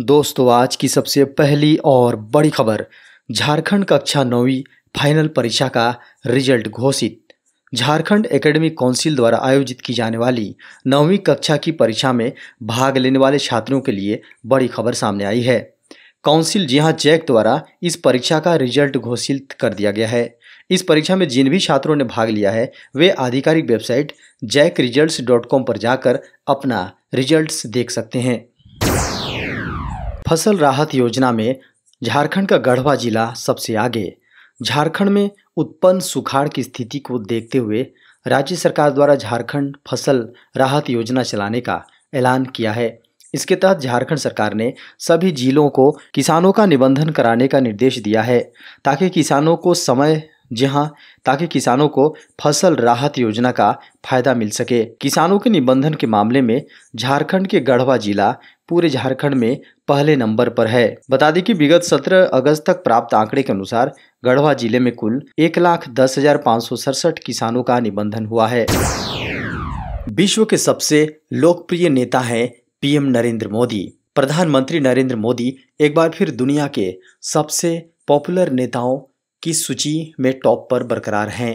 दोस्तों आज की सबसे पहली और बड़ी खबर झारखंड कक्षा नौवीं फाइनल परीक्षा का रिजल्ट घोषित झारखंड एकेडमिक काउंसिल द्वारा आयोजित की जाने वाली नौवीं कक्षा की परीक्षा में भाग लेने वाले छात्रों के लिए बड़ी खबर सामने आई है काउंसिल हाँ चेक द्वारा इस परीक्षा का रिजल्ट घोषित कर दिया गया है इस परीक्षा में जिन भी छात्रों ने भाग लिया है वे आधिकारिक website JAC result dot com पर जाकर अपना रिजल्ट देख सकते हैं फसल राहत योजना में झारखंड का गढ़वा जिला सबसे आगे झारखंड में उत्पन्न सुखाड़ की स्थिति को देखते हुए राज्य सरकार द्वारा झारखंड फसल राहत योजना चलाने का ऐलान किया है इसके तहत झारखंड सरकार ने सभी जिलों को किसानों का निबंधन कराने का निर्देश दिया है ताकि किसानों को समय जहां ताकि किसानों को फसल राहत योजना का फायदा मिल सके किसानों के निबंधन के मामले में झारखंड के गढ़वा जिला पूरे झारखंड में पहले नंबर पर है बता दें कि विगत 17 अगस्त तक प्राप्त आंकड़े के अनुसार गढ़वा जिले में कुल एक लाख दस हजार पाँच सौ सड़सठ किसानों का निबंधन हुआ है विश्व के सबसे लोकप्रिय नेता हैं पीएम नरेंद्र मोदी प्रधानमंत्री नरेंद्र मोदी एक बार फिर दुनिया के सबसे पॉपुलर नेताओं की सूची में टॉप पर बरकरार हैं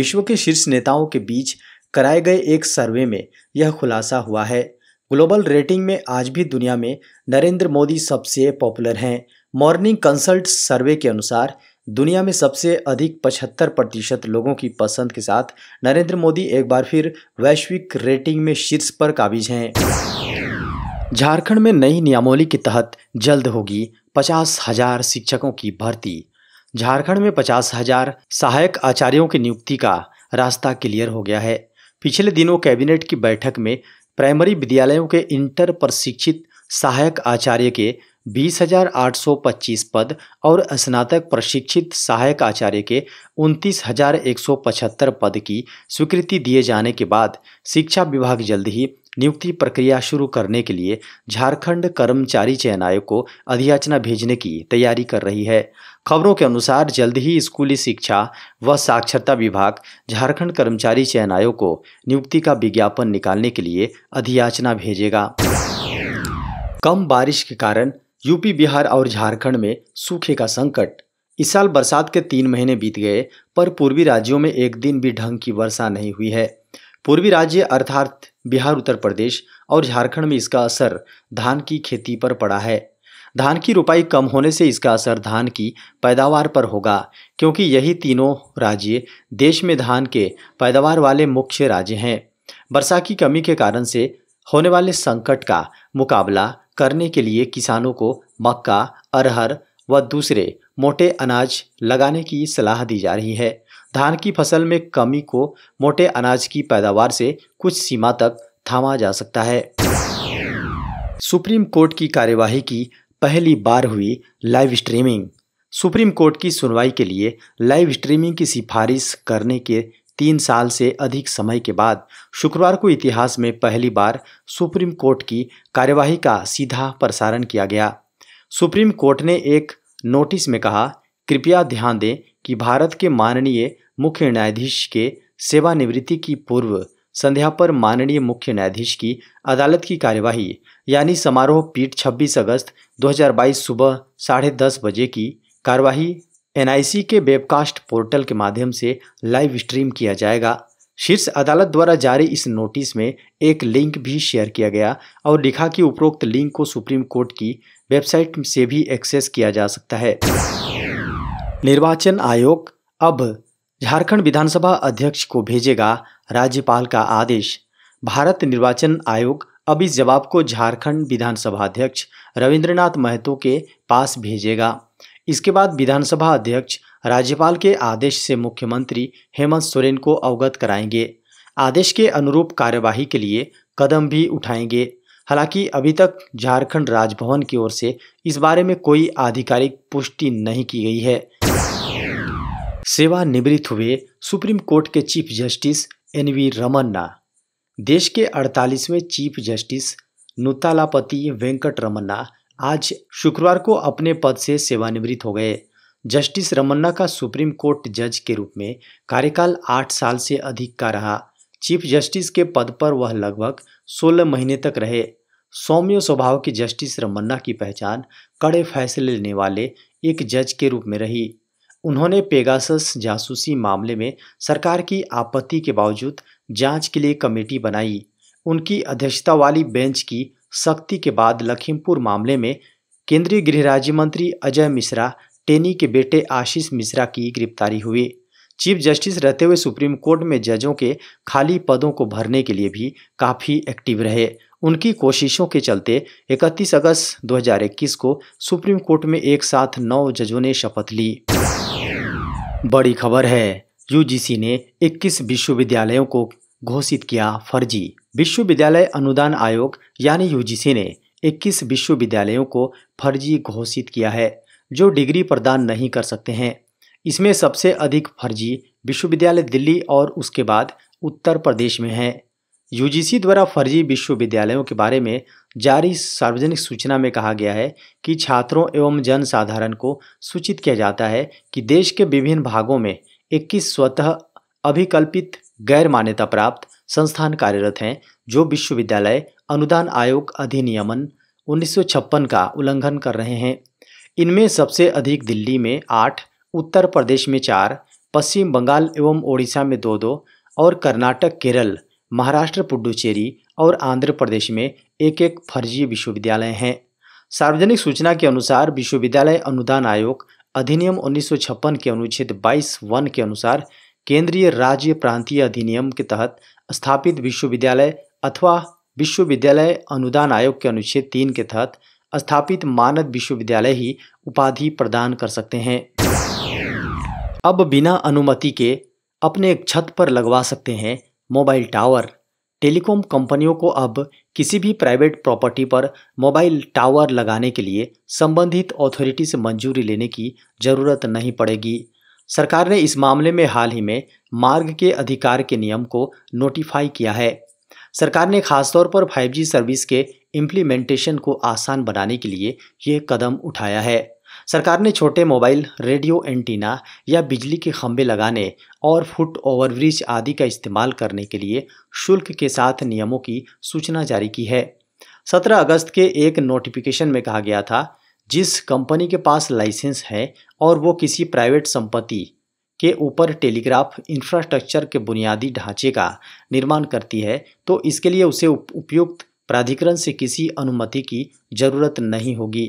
विश्व के शीर्ष नेताओं के बीच कराए गए एक सर्वे में यह खुलासा हुआ है ग्लोबल रेटिंग में आज भी दुनिया में नरेंद्र मोदी सबसे पॉपुलर हैं मॉर्निंग कंसल्ट सर्वे के अनुसार दुनिया में सबसे अधिक 75 प्रतिशत लोगों की पसंद के साथ नरेंद्र मोदी एक बार फिर वैश्विक रेटिंग में शीर्ष पर काबिज हैं झारखंड में नई नियमावली के तहत जल्द होगी पचास हजार शिक्षकों की भर्ती झारखंड में पचास हजार सहायक आचार्यों की नियुक्ति का रास्ता क्लियर हो गया है पिछले दिनों कैबिनेट की बैठक में प्राइमरी विद्यालयों के इंटर प्रशिक्षित सहायक आचार्य के 20,825 पद और स्नातक प्रशिक्षित सहायक आचार्य के उनतीस पद की स्वीकृति दिए जाने के बाद शिक्षा विभाग जल्द ही नियुक्ति प्रक्रिया शुरू करने के लिए झारखंड कर्मचारी चयन आयोग को अधियाचना भेजने की तैयारी कर रही है खबरों के अनुसार जल्द ही स्कूली शिक्षा व साक्षरता विभाग झारखंड कर्मचारी चयन आयोग को नियुक्ति का विज्ञापन निकालने के लिए अधियाचना भेजेगा कम बारिश के कारण यूपी बिहार और झारखंड में सूखे का संकट इस साल बरसात के तीन महीने बीत गए पर पूर्वी राज्यों में एक दिन भी ढंग की वर्षा नहीं हुई है पूर्वी राज्य अर्थात बिहार उत्तर प्रदेश और झारखंड में इसका असर धान की खेती पर पड़ा है धान की रुपाई कम होने से इसका असर धान की पैदावार पर होगा क्योंकि यही तीनों राज्य देश में धान के पैदावार वाले मुख्य राज्य हैं वर्षा की कमी के कारण से होने वाले संकट का मुकाबला करने के लिए किसानों को मक्का अरहर व दूसरे मोटे अनाज लगाने की सलाह दी जा रही है धान की फसल में कमी को मोटे अनाज की पैदावार से कुछ सीमा तक थामा जा सकता है सुप्रीम कोर्ट की कार्यवाही की पहली बार हुई लाइव स्ट्रीमिंग सुप्रीम कोर्ट की सुनवाई के लिए लाइव स्ट्रीमिंग की सिफारिश करने के तीन साल से अधिक समय के बाद शुक्रवार को इतिहास में पहली बार सुप्रीम कोर्ट की कार्यवाही का सीधा प्रसारण किया गया सुप्रीम कोर्ट ने एक नोटिस में कहा कृपया ध्यान दें कि भारत के माननीय मुख्य न्यायाधीश के सेवानिवृत्ति की पूर्व संध्या पर माननीय मुख्य न्यायाधीश की अदालत की कार्यवाही यानी समारोह पीठ 26 अगस्त 2022 सुबह साढ़े दस बजे की कार्यवाही एनआईसी के वेबकास्ट पोर्टल के माध्यम से लाइव स्ट्रीम किया जाएगा शीर्ष अदालत द्वारा जारी इस नोटिस में एक लिंक भी शेयर किया गया और लिखा कि उपरोक्त लिंक को सुप्रीम कोर्ट की वेबसाइट से भी एक्सेस किया जा सकता है निर्वाचन आयोग अब झारखंड विधानसभा अध्यक्ष को भेजेगा राज्यपाल का आदेश भारत निर्वाचन आयोग अब इस जवाब को झारखंड विधानसभा अध्यक्ष रविंद्रनाथ महतो के पास भेजेगा इसके बाद विधानसभा अध्यक्ष राज्यपाल के आदेश से मुख्यमंत्री हेमंत सोरेन को अवगत कराएंगे आदेश के अनुरूप कार्यवाही के लिए कदम भी उठाएंगे हालांकि अभी तक झारखंड राजभवन की ओर से इस बारे में कोई आधिकारिक पुष्टि नहीं की गई है सेवानिवृत्त हुए सुप्रीम कोर्ट के chief justice N V Ramana देश के 48वें चीफ जस्टिस नुतालापति वेंकट रमन्ना आज शुक्रवार को अपने पद से सेवानिवृत्त हो गए जस्टिस रमन्ना का सुप्रीम कोर्ट जज के रूप में कार्यकाल आठ साल से अधिक का रहा चीफ जस्टिस के पद पर वह लगभग सोलह महीने तक रहे सौम्य स्वभाव के जस्टिस रमन्ना की पहचान कड़े फैसले लेने वाले एक जज के रूप में रही उन्होंने पेगासस जासूसी मामले में सरकार की आपत्ति के बावजूद जांच के लिए कमेटी बनाई उनकी अध्यक्षता वाली बेंच की सख्ती के बाद लखीमपुर मामले में केंद्रीय गृह राज्य मंत्री अजय मिश्रा टेनी के बेटे आशीष मिश्रा की गिरफ्तारी हुई चीफ जस्टिस रहते हुए सुप्रीम कोर्ट में जजों के खाली पदों को भरने के लिए भी काफ़ी एक्टिव रहे उनकी कोशिशों के चलते 31 अगस्त 2021 को सुप्रीम कोर्ट में एक साथ नौ जजों ने शपथ ली बड़ी खबर है यूजीसी ने 21 विश्वविद्यालयों को घोषित किया फर्जी विश्वविद्यालय अनुदान आयोग यानी यूजीसी ने 21 विश्वविद्यालयों को फर्जी घोषित किया है जो डिग्री प्रदान नहीं कर सकते हैं इसमें सबसे अधिक फर्जी विश्वविद्यालय दिल्ली और उसके बाद उत्तर प्रदेश में हैं यूजीसी द्वारा फर्जी विश्वविद्यालयों के बारे में जारी सार्वजनिक सूचना में कहा गया है कि छात्रों एवं जनसाधारण को सूचित किया जाता है कि देश के विभिन्न भागों में इक्कीस स्वतः अभिकल्पित गैर मान्यता प्राप्त संस्थान कार्यरत हैं जो विश्वविद्यालय अनुदान आयोग अधिनियमन 1956 का उल्लंघन कर रहे हैं इनमें सबसे अधिक दिल्ली में आठ उत्तर प्रदेश में चार पश्चिम बंगाल एवं ओडिशा में दो दो और कर्नाटक केरल महाराष्ट्र पुडुचेरी और आंध्र प्रदेश में एक एक फर्जी विश्वविद्यालय हैं सार्वजनिक सूचना के अनुसार विश्वविद्यालय अनुदान आयोग अधिनियम 1956 के अनुच्छेद 22 वन के अनुसार केंद्रीय राज्य प्रांतीय अधिनियम के तहत स्थापित विश्वविद्यालय अथवा विश्वविद्यालय अनुदान आयोग के अनुच्छेद तीन के तहत स्थापित मानद विश्वविद्यालय ही उपाधि प्रदान कर सकते हैं अब बिना अनुमति के अपने छत पर लगवा सकते हैं मोबाइल टावर टेलीकॉम कंपनियों को अब किसी भी प्राइवेट प्रॉपर्टी पर मोबाइल टावर लगाने के लिए संबंधित अथॉरिटी से मंजूरी लेने की जरूरत नहीं पड़ेगी सरकार ने इस मामले में हाल ही में मार्ग के अधिकार के नियम को नोटिफाई किया है सरकार ने खासतौर पर 5G सर्विस के इम्प्लीमेंटेशन को आसान बनाने के लिए ये कदम उठाया है सरकार ने छोटे मोबाइल रेडियो एंटीना या बिजली के खंभे लगाने और फुट ओवरब्रिज आदि का इस्तेमाल करने के लिए शुल्क के साथ नियमों की सूचना जारी की है 17 अगस्त के एक नोटिफिकेशन में कहा गया था जिस कंपनी के पास लाइसेंस है और वो किसी प्राइवेट संपत्ति के ऊपर टेलीग्राफ इंफ्रास्ट्रक्चर के बुनियादी ढांचे का निर्माण करती है तो इसके लिए उसे उपयुक्त प्राधिकरण से किसी अनुमति की जरूरत नहीं होगी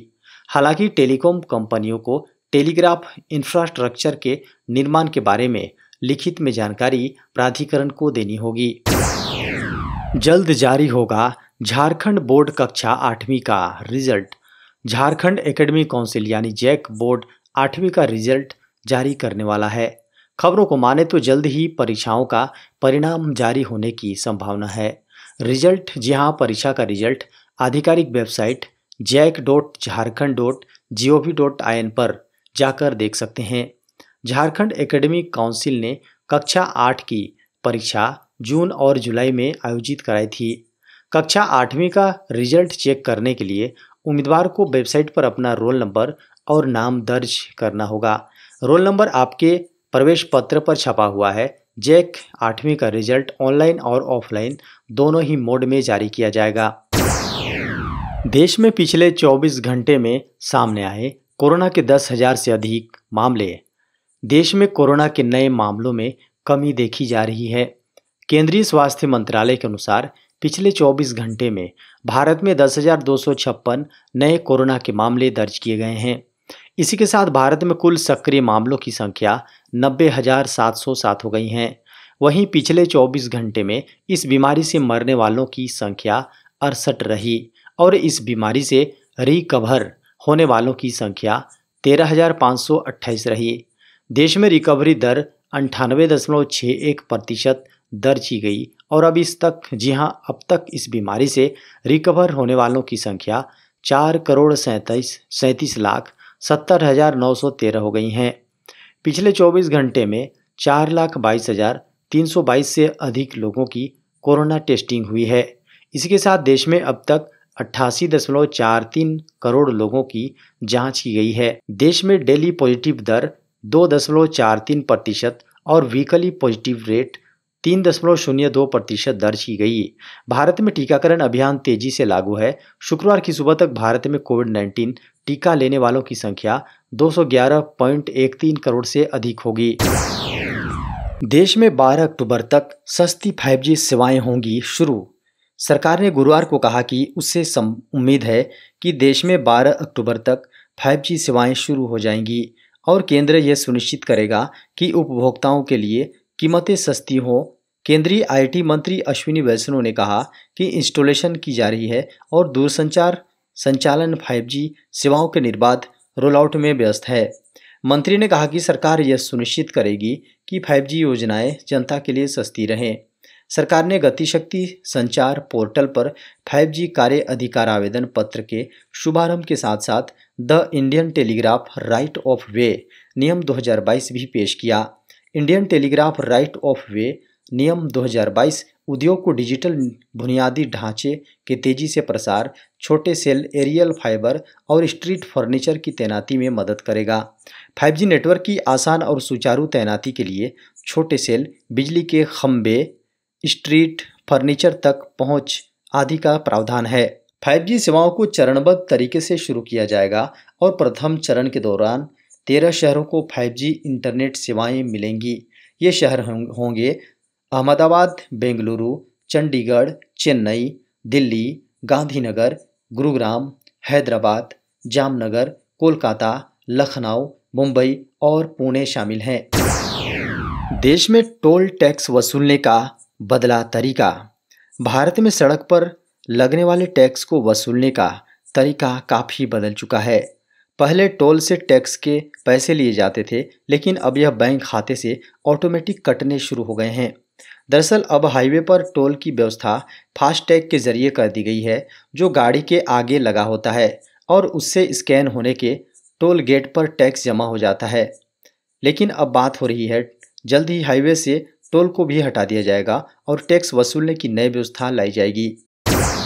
हालांकि टेलीकॉम कंपनियों को टेलीग्राफ इंफ्रास्ट्रक्चर के निर्माण के बारे में लिखित में जानकारी प्राधिकरण को देनी होगी जल्द जारी होगा झारखंड बोर्ड कक्षा आठवीं का रिजल्ट झारखंड एकेडमी काउंसिल यानी जैक बोर्ड आठवीं का रिजल्ट जारी करने वाला है खबरों को माने तो जल्द ही परीक्षाओं का परिणाम जारी होने की संभावना है रिजल्ट जी हाँ परीक्षा का रिजल्ट आधिकारिक website JAC dot Jharkhand dot G O V dot I N पर जाकर देख सकते हैं झारखंड एकेडमिक काउंसिल ने कक्षा आठ की परीक्षा जून और जुलाई में आयोजित कराई थी कक्षा आठवीं का रिजल्ट चेक करने के लिए उम्मीदवार को वेबसाइट पर अपना रोल नंबर और नाम दर्ज करना होगा रोल नंबर आपके प्रवेश पत्र पर छपा हुआ है जैक आठवीं का रिजल्ट ऑनलाइन और ऑफलाइन दोनों ही मोड में जारी किया जाएगा देश में पिछले 24 घंटे में सामने आए कोरोना के दस हजार से अधिक मामले देश में कोरोना के नए मामलों में कमी देखी जा रही है केंद्रीय स्वास्थ्य मंत्रालय के अनुसार पिछले 24 घंटे में भारत में दस नए कोरोना के मामले दर्ज किए गए हैं इसी के साथ भारत में कुल सक्रिय मामलों की संख्या नब्बे हो गई हैं वहीं पिछले 24 घंटे में इस बीमारी से मरने वालों की संख्या अड़सठ रही और इस बीमारी से रिकवर होने वालों की संख्या तेरह रही देश में रिकवरी दर अंठानवे दशमलव छः एक प्रतिशत दर्ज की गई और अब इस तक जी हाँ अब तक इस बीमारी से रिकवर होने वालों की संख्या चार करोड़ सैंतीस सैंतीस लाख सत्तर हज़ार नौ सौ तेरह हो गई हैं पिछले चौबीस घंटे में चार लाख बाईस हज़ार तीन सौ बाईस से अधिक लोगों की कोरोना टेस्टिंग हुई है इसके साथ देश में अब तक अट्ठासी दशमलव चार तीन करोड़ लोगों की जांच की गई है देश में डेली पॉजिटिव दर दो दशमलव चार तीन प्रतिशत और वीकली पॉजिटिव रेट तीन दशमलव शून्य दो प्रतिशत दर्ज की गई भारत में टीकाकरण अभियान तेजी से लागू है शुक्रवार की सुबह तक भारत में कोविड 19 टीका लेने वालों की संख्या 211.13 करोड़ से अधिक होगी देश में 12 अक्टूबर तक सस्ती 5G सेवाएं होंगी शुरू सरकार ने गुरुवार को कहा कि उससे उम्मीद है कि देश में 12 अक्टूबर तक 5G सेवाएं शुरू हो जाएंगी और केंद्र यह सुनिश्चित करेगा कि उपभोक्ताओं के लिए कीमतें सस्ती हों केंद्रीय आईटी मंत्री अश्विनी वैष्णव ने कहा कि इंस्टॉलेशन की जा रही है और दूरसंचार संचालन 5G सेवाओं के निर्बाध रोल आउट में व्यस्त है मंत्री ने कहा कि सरकार यह सुनिश्चित करेगी कि 5G योजनाएं जनता के लिए सस्ती रहें सरकार ने गतिशक्ति संचार पोर्टल पर 5G कार्य अधिकार आवेदन पत्र के शुभारंभ के साथ साथ the Indian telegraph right of way नियम 2022 भी पेश किया Indian telegraph right of way नियम 2022 उद्योग को डिजिटल बुनियादी ढांचे के तेजी से प्रसार छोटे सेल एरियल फाइबर और स्ट्रीट फर्नीचर की तैनाती में मदद करेगा 5G नेटवर्क की आसान और सुचारू तैनाती के लिए छोटे सेल बिजली के खम्बे स्ट्रीट फर्नीचर तक पहुंच आदि का प्रावधान है 5G सेवाओं को चरणबद्ध तरीके से शुरू किया जाएगा और प्रथम चरण के दौरान तेरह शहरों को 5G इंटरनेट सेवाएं मिलेंगी ये शहर होंगे अहमदाबाद बेंगलुरु चंडीगढ़ चेन्नई दिल्ली गांधीनगर गुरुग्राम हैदराबाद जामनगर कोलकाता लखनऊ मुंबई और पुणे शामिल हैं देश में टोल टैक्स वसूलने का बदला तरीका भारत में सड़क पर लगने वाले टैक्स को वसूलने का तरीका काफ़ी बदल चुका है पहले टोल से टैक्स के पैसे लिए जाते थे लेकिन अब यह बैंक खाते से ऑटोमेटिक कटने शुरू हो गए हैं दरअसल अब हाईवे पर टोल की व्यवस्था फास्टैग के जरिए कर दी गई है जो गाड़ी के आगे लगा होता है और उससे स्कैन होने के टोल गेट पर टैक्स जमा हो जाता है लेकिन अब बात हो रही है जल्द ही हाईवे से टोल को भी हटा दिया जाएगा और टैक्स वसूलने की नई व्यवस्था लाई जाएगी